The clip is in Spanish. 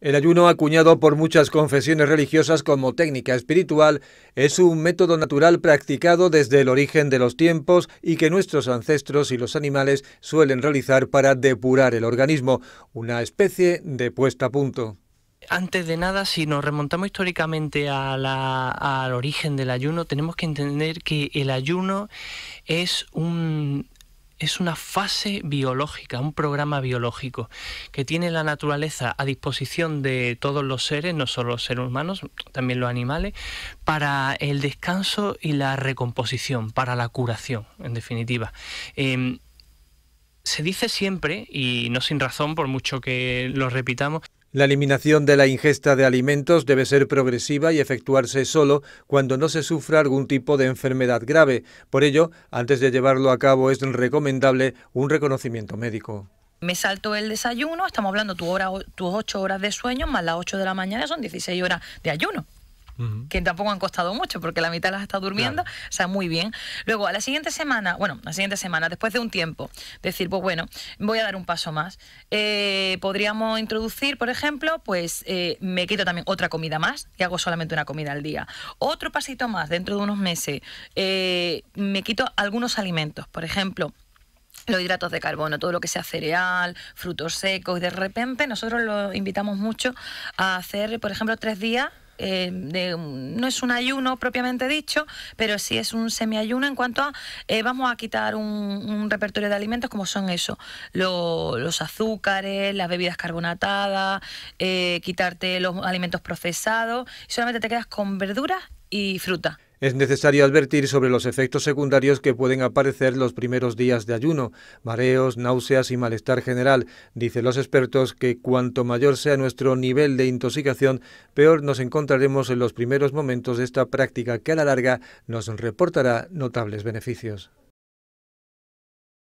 El ayuno, acuñado por muchas confesiones religiosas como técnica espiritual, es un método natural practicado desde el origen de los tiempos y que nuestros ancestros y los animales suelen realizar para depurar el organismo, una especie de puesta a punto. Antes de nada, si nos remontamos históricamente al origen del ayuno, tenemos que entender que el ayuno es un es una fase biológica, un programa biológico que tiene la naturaleza a disposición de todos los seres, no solo los seres humanos, también los animales, para el descanso y la recomposición, para la curación, en definitiva. Em, se dice siempre, y no sin razón, por mucho que lo repitamos, la eliminación de la ingesta de alimentos debe ser progresiva y efectuarse solo cuando no se sufra algún tipo de enfermedad grave. Por ello, antes de llevarlo a cabo es recomendable un reconocimiento médico. Me salto el desayuno, estamos hablando tu tus 8 horas de sueño más las 8 de la mañana, son 16 horas de ayuno que tampoco han costado mucho porque la mitad las está durmiendo, o sea, muy bien. Luego, a la siguiente semana, bueno, la siguiente semana, después de un tiempo, decir, pues bueno, voy a dar un paso más. Eh, podríamos introducir, por ejemplo, pues eh, me quito también otra comida más y hago solamente una comida al día. Otro pasito más dentro de unos meses, eh, me quito algunos alimentos, por ejemplo, los hidratos de carbono, todo lo que sea cereal, frutos secos. Y de repente nosotros lo invitamos mucho a hacer, por ejemplo, tres días eh, mm, no es un ayuno propiamente dicho, pero sí es un semiayuno en cuanto a eh, vamos a quitar un, repertorio de alimentos como son eso, los azúcares, las bebidas carbonatadas, eh, quitarte los alimentos procesados y solamente te quedas con verduras y fruta. Es necesario advertir sobre los efectos secundarios que pueden aparecer los primeros días de ayuno, mareos, náuseas y malestar general. Dicen los expertos que cuanto mayor sea nuestro nivel de intoxicación, peor nos encontraremos en los primeros momentos de esta práctica que a la larga nos reportará notables beneficios.